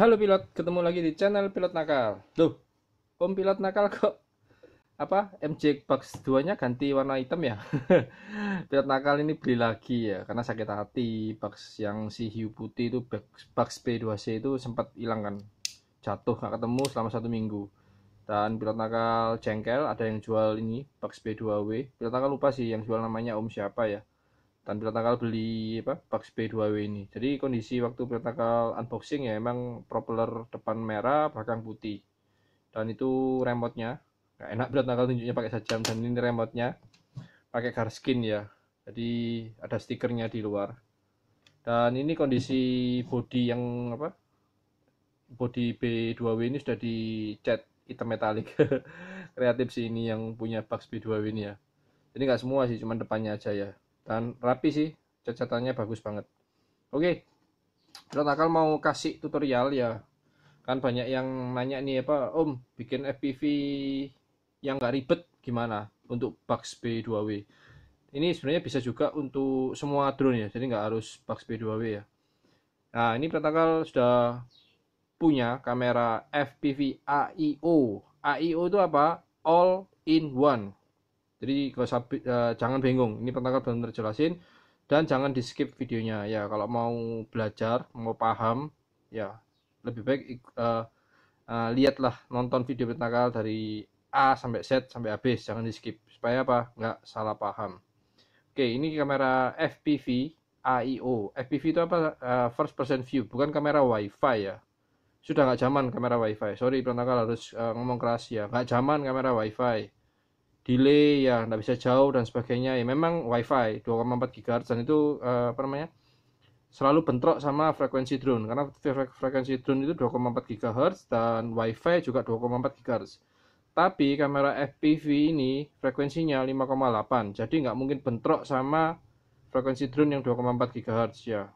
Halo pilot, ketemu lagi di channel Pilot Nakal. Tuh, Om Pilot Nakal kok apa MJ Box 2 ganti warna hitam ya? pilot Nakal ini beli lagi ya karena sakit hati box yang si hiu putih itu box P2C itu sempat hilang kan. Jatuh nggak ketemu selama satu minggu. Dan Pilot Nakal jengkel ada yang jual ini box P2W. Pilot Nakal lupa sih yang jual namanya Om siapa ya dan tanggal beli apa box B2W ini jadi kondisi waktu tanggal unboxing ya emang propeller depan merah belakang putih dan itu remote-nya nggak enak tanggal tunjuknya pakai sajam dan ini remote-nya pakai skin ya jadi ada stikernya di luar dan ini kondisi body yang apa body B2W ini sudah dicat hitam metalik kreatif sih ini yang punya box B2W ini ya jadi nggak semua sih cuman depannya aja ya dan rapi sih cacatannya bagus banget oke terus akal mau kasih tutorial ya kan banyak yang nanya nih apa om bikin FPV yang nggak ribet gimana untuk Bugs B2W ini sebenarnya bisa juga untuk semua drone ya jadi nggak harus Bugs B2W ya nah ini pertakal sudah punya kamera FPV AIO AIO itu apa all in one jadi kalau usah, eh, uh, jangan bingung, ini pertangkap benar-benar jelasin dan jangan di skip videonya ya. Kalau mau belajar, mau paham, ya lebih baik uh, uh, lihatlah nonton video pertangkal dari A sampai Z sampai habis, jangan di skip supaya apa? Nggak salah paham. Oke, ini kamera FPV AIO. FPV itu apa? Uh, first person view, bukan kamera WiFi ya. Sudah nggak zaman kamera WiFi. Sorry, pertangkal harus uh, ngomong keras ya. Nggak zaman kamera WiFi delay ya nggak bisa jauh dan sebagainya ya memang wifi 2,4 GHz dan itu uh, apa namanya selalu bentrok sama frekuensi drone karena frekuensi drone itu 2,4 GHz dan wifi juga 2,4 GHz tapi kamera FPV ini frekuensinya 5,8 jadi nggak mungkin bentrok sama frekuensi drone yang 2,4 GHz ya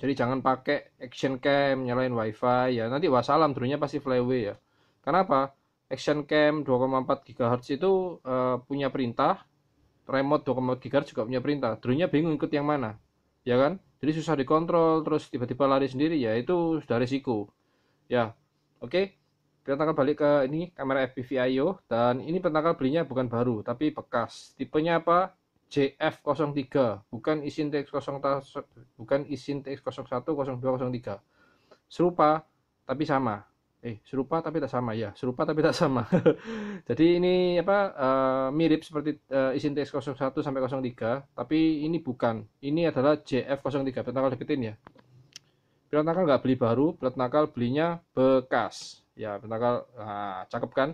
jadi jangan pakai action cam nyalain wifi ya nanti wassalam drone-nya pasti fly ya kenapa action cam 2,4 GHz itu uh, punya perintah remote 2,4 GHz juga punya perintah drone-nya bingung ikut yang mana ya kan jadi susah dikontrol terus tiba-tiba lari sendiri ya itu sudah risiko ya oke okay. kita akan balik ke ini kamera FPV IO dan ini pentakal belinya bukan baru tapi bekas tipenya apa JF03 bukan isin TX01 bukan isin TX01 0203 serupa tapi sama eh serupa tapi tak sama ya serupa tapi tak sama jadi ini apa uh, mirip seperti uh, isin TX01 sampai 03 tapi ini bukan ini adalah JF03 pelat nakal deketin ya pelat nakal nggak beli baru pelat nakal belinya bekas ya pelat nakal nah, cakep kan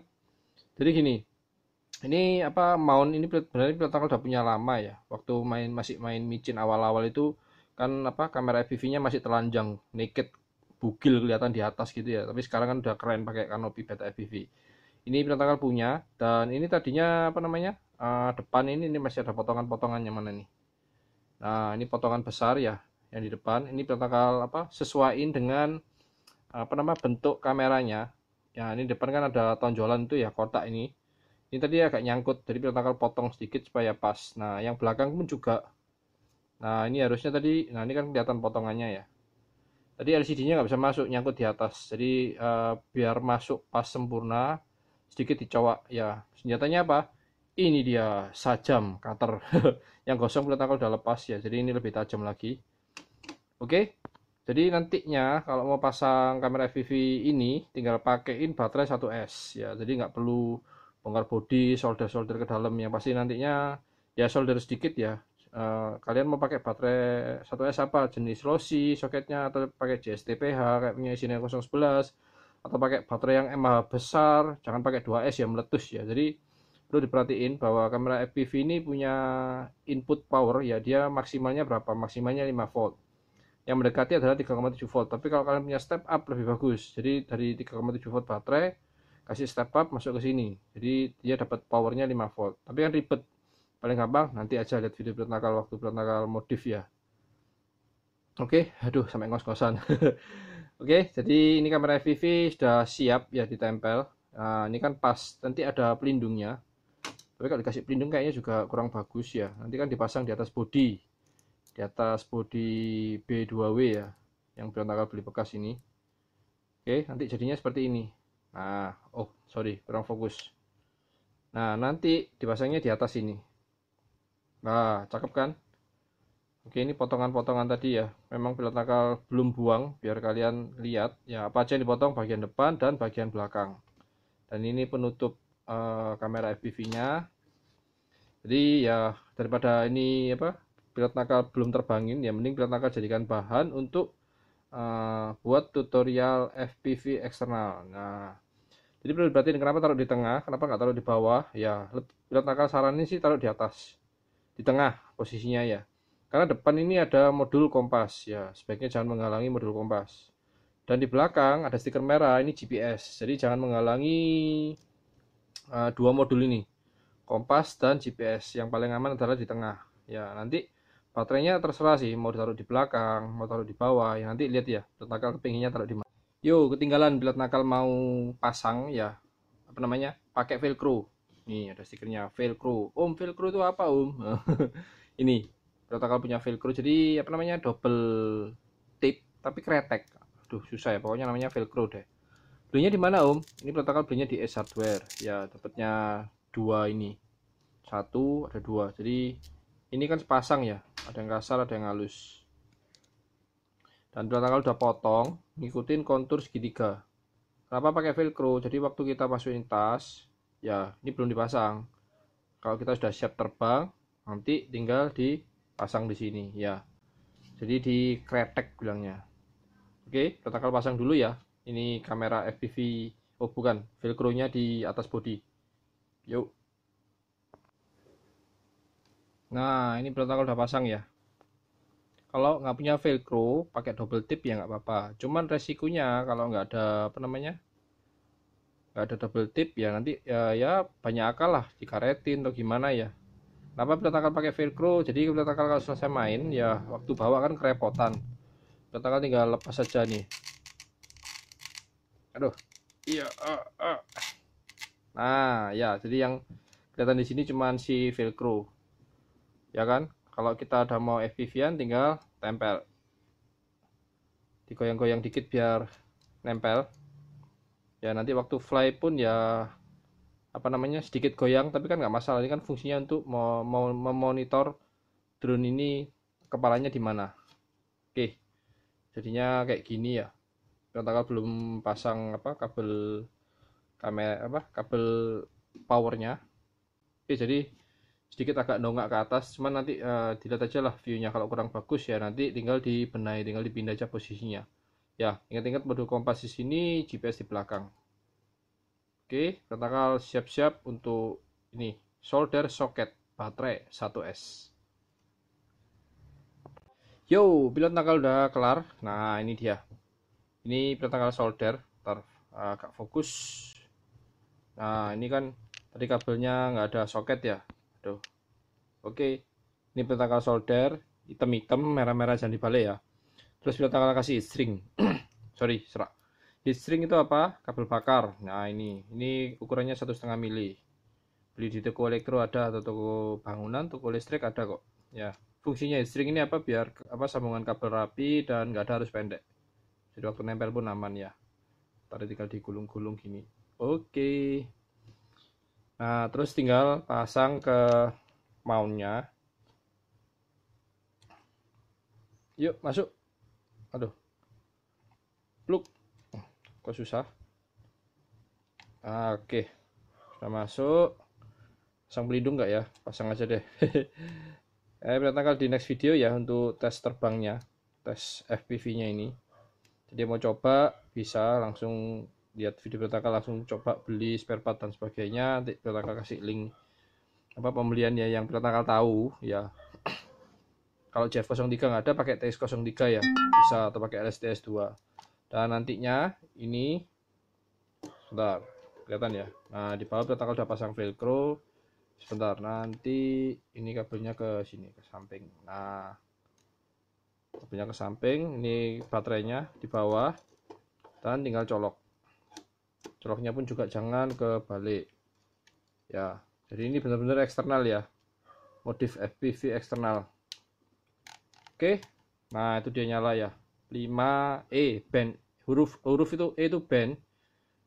jadi gini ini apa maun ini berarti pelat nakal udah punya lama ya waktu main masih main micin awal-awal itu kan apa kamera FPV-nya masih telanjang naked bugil kelihatan di atas gitu ya tapi sekarang kan udah keren pakai kanopi beta FPV ini Pinatangkal punya dan ini tadinya apa namanya uh, depan ini ini masih ada potongan-potongannya mana nih nah ini potongan besar ya yang di depan ini Pinatangkal apa sesuaiin dengan apa nama bentuk kameranya ya ini depan kan ada tonjolan itu ya kotak ini ini tadi agak nyangkut jadi Pinatangkal potong sedikit supaya pas nah yang belakang pun juga Nah, ini harusnya tadi, nah ini kan kelihatan potongannya ya tadi LCD-nya nggak bisa masuk nyangkut di atas jadi uh, biar masuk pas sempurna sedikit dicowak ya senjatanya apa ini dia sajam cutter yang gosong kelihatan kalau udah lepas ya jadi ini lebih tajam lagi oke okay? jadi nantinya kalau mau pasang kamera FPV ini tinggal pakaiin baterai 1S ya jadi nggak perlu bongkar body, solder-solder ke dalam yang pasti nantinya ya solder sedikit ya uh, kalian mau pakai baterai 1S apa jenis losi soketnya atau pakai JSTPH kayak punya Isinya 011 atau pakai baterai yang MAH besar jangan pakai 2S yang meletus ya jadi perlu diperhatiin bahwa kamera FPV ini punya input power ya dia maksimalnya berapa maksimalnya 5 volt yang mendekati adalah 3,7 volt tapi kalau kalian punya step up lebih bagus jadi dari 3,7 volt baterai kasih step up masuk ke sini jadi dia dapat powernya 5 volt tapi kan ribet paling gampang nanti aja lihat video pilot waktu pilot nakal modif ya oke okay. aduh sampai ngos-ngosan oke okay, jadi ini kamera FPV sudah siap ya ditempel nah, ini kan pas nanti ada pelindungnya tapi kalau dikasih pelindung kayaknya juga kurang bagus ya nanti kan dipasang di atas body di atas body B2W ya yang pilot beli bekas ini oke okay, nanti jadinya seperti ini nah oh sorry kurang fokus nah nanti dipasangnya di atas ini Nah, cakep kan? Oke, ini potongan-potongan tadi ya. Memang pilot nakal belum buang, biar kalian lihat ya apa aja yang dipotong bagian depan dan bagian belakang. Dan ini penutup uh, kamera FPV-nya. Jadi ya daripada ini apa pilot nakal belum terbangin, ya mending pilot nakal jadikan bahan untuk uh, buat tutorial FPV eksternal. Nah, jadi perlu diperhatiin kenapa taruh di tengah, kenapa nggak taruh di bawah? Ya, pilot nakal saranin sih taruh di atas di tengah posisinya ya karena depan ini ada modul kompas ya sebaiknya jangan menghalangi modul kompas dan di belakang ada stiker merah ini GPS jadi jangan menghalangi uh, dua modul ini kompas dan GPS yang paling aman adalah di tengah ya nanti baterainya terserah sih mau ditaruh di belakang mau taruh di bawah ya nanti lihat ya tetangga nakal kepinginnya taruh di mana yo ketinggalan bila nakal mau pasang ya apa namanya pakai velcro ini ada stikernya Velcro. Om Velcro itu apa Om? ini protokol punya Velcro. Jadi apa namanya double tip tapi kretek. Aduh susah ya. Pokoknya namanya Velcro deh. Belinya di mana Om? Ini protokol belinya di S Hardware. Ya dapatnya dua ini. Satu ada dua. Jadi ini kan sepasang ya. Ada yang kasar ada yang halus. Dan protokol udah potong. Ngikutin kontur segitiga. Kenapa pakai velcro? Jadi waktu kita masukin tas, ya ini belum dipasang kalau kita sudah siap terbang nanti tinggal dipasang di sini ya jadi di kretek bilangnya oke kita akan pasang dulu ya ini kamera FPV oh bukan velcro nya di atas body yuk nah ini protokol udah pasang ya kalau nggak punya velcro pakai double tip ya nggak apa-apa cuman resikonya kalau nggak ada apa namanya nggak ada double tip ya nanti ya, ya banyak akal lah dikaretin atau gimana ya kenapa peletakan pakai velcro jadi kita peletakan kalau selesai main ya waktu bawa kan kerepotan peletakan tinggal lepas saja nih aduh iya uh, uh. nah ya jadi yang kelihatan di sini cuman si velcro ya kan kalau kita udah mau fpv tinggal tempel digoyang-goyang dikit biar nempel ya nanti waktu fly pun ya apa namanya sedikit goyang tapi kan nggak masalah ini kan fungsinya untuk mau memonitor drone ini kepalanya di mana oke jadinya kayak gini ya kita belum pasang apa kabel kamera apa kabel powernya oke jadi sedikit agak nongak ke atas cuman nanti uh, dilihat aja lah viewnya kalau kurang bagus ya nanti tinggal dibenahi tinggal dipindah aja posisinya Ya, ingat-ingat modul kompas di sini, GPS di belakang. Oke, kita siap-siap untuk ini, solder soket baterai 1S. Yo, bilang tanggal udah kelar. Nah, ini dia. Ini pilot tanggal solder. Ntar eh, agak fokus. Nah, ini kan tadi kabelnya nggak ada soket ya. Aduh. Oke. Ini pilot tanggal solder. Hitam-hitam, merah-merah jangan dibalik ya terus pilot akan kasih heat string sorry serak heat string itu apa kabel bakar nah ini ini ukurannya satu setengah mili beli di toko elektro ada atau toko bangunan toko listrik ada kok ya fungsinya heat ya, string ini apa biar apa sambungan kabel rapi dan nggak ada harus pendek jadi waktu nempel pun aman ya tadi tinggal digulung-gulung gini oke nah terus tinggal pasang ke mountnya yuk masuk aduh pluk kok susah oke kita masuk pasang pelindung nggak ya pasang aja deh eh tanggal di next video ya untuk tes terbangnya tes FPV nya ini jadi mau coba bisa langsung lihat video Bertaka langsung coba beli spare part dan sebagainya nanti Bertaka kasih link apa pembeliannya yang Bertaka tahu ya kalau JF 03 nggak ada pakai TS 03 ya bisa atau pakai LSTS 2 dan nantinya ini sebentar kelihatan ya nah di bawah kita udah pasang velcro sebentar nanti ini kabelnya ke sini ke samping nah kabelnya ke samping ini baterainya di bawah dan tinggal colok coloknya pun juga jangan ke balik ya jadi ini benar-benar eksternal ya modif FPV eksternal oke nah itu dia nyala ya 5E band huruf huruf itu E itu band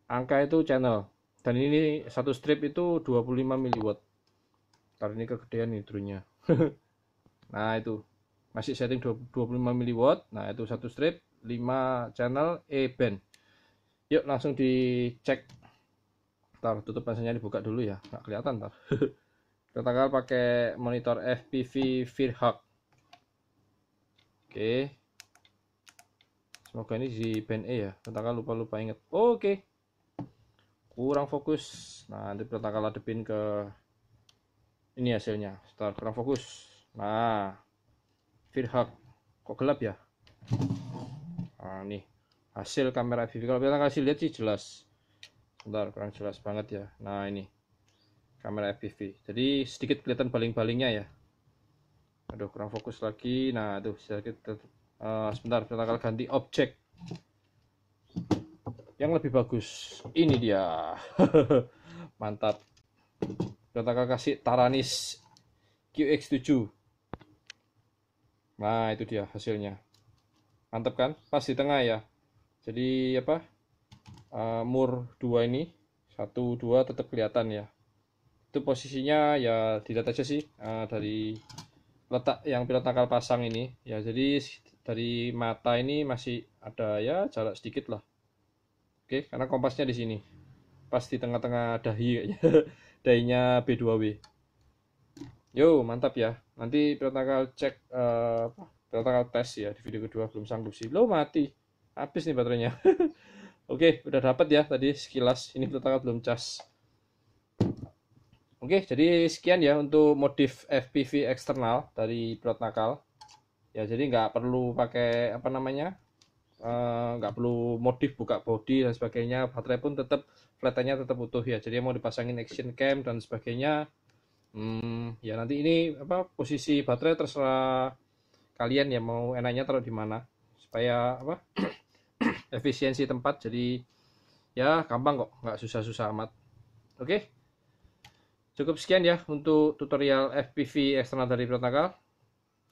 angka itu channel dan ini satu strip itu 25 miliwatt. karena ini kegedean hidronya nah itu masih setting 25 miliwatt. nah itu satu strip 5 channel E band yuk langsung dicek ntar tutup lensa dibuka dulu ya nggak kelihatan ntar kita tanggal pakai monitor FPV Firhawk. Oke. Semoga ini di band E ya. Petaka lupa-lupa inget. Oke. Oke. Kurang fokus. Nah, nanti petaka depin ke ini hasilnya. Start kurang fokus. Nah. Firhak. Kok gelap ya? Nah, nih. Hasil kamera FPV. Kalau kita kasih lihat sih jelas. Bentar, kurang jelas banget ya. Nah, ini. Kamera FPV. Jadi sedikit kelihatan baling-balingnya ya aduh kurang fokus lagi nah tuh sedikit uh, sebentar kita akan ganti objek yang lebih bagus ini dia mantap kita akan kasih Taranis QX7 nah itu dia hasilnya mantap kan pas di tengah ya jadi apa uh, mur 2 ini 1 2 tetap kelihatan ya itu posisinya ya dilihat aja sih uh, dari letak yang pilot tangkal pasang ini ya jadi dari mata ini masih ada ya jarak sedikit lah oke karena kompasnya di sini pas tengah-tengah dahi kayaknya dahinya B2W yo mantap ya nanti pilot tangkal cek uh, pilot tangkal tes ya di video kedua belum sanggup sih lo mati habis nih baterainya oke udah dapat ya tadi sekilas ini pilot tangkal belum cas Oke, jadi sekian ya untuk modif FPV eksternal dari pilot nakal. Ya, jadi nggak perlu pakai apa namanya, uh, nggak perlu modif buka body dan sebagainya. Baterai pun tetap flatnya tetap utuh ya. Jadi mau dipasangin action cam dan sebagainya. Hmm, ya nanti ini apa posisi baterai terserah kalian ya mau enaknya taruh di mana supaya apa efisiensi tempat. Jadi ya gampang kok, nggak susah-susah amat. Oke. Okay? Cukup sekian ya untuk tutorial FPV eksternal dari Protaka.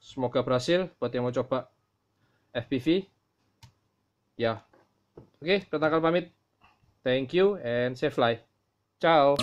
Semoga berhasil buat yang mau coba FPV. Ya. Oke, Protaka pamit. Thank you and safe fly. Ciao.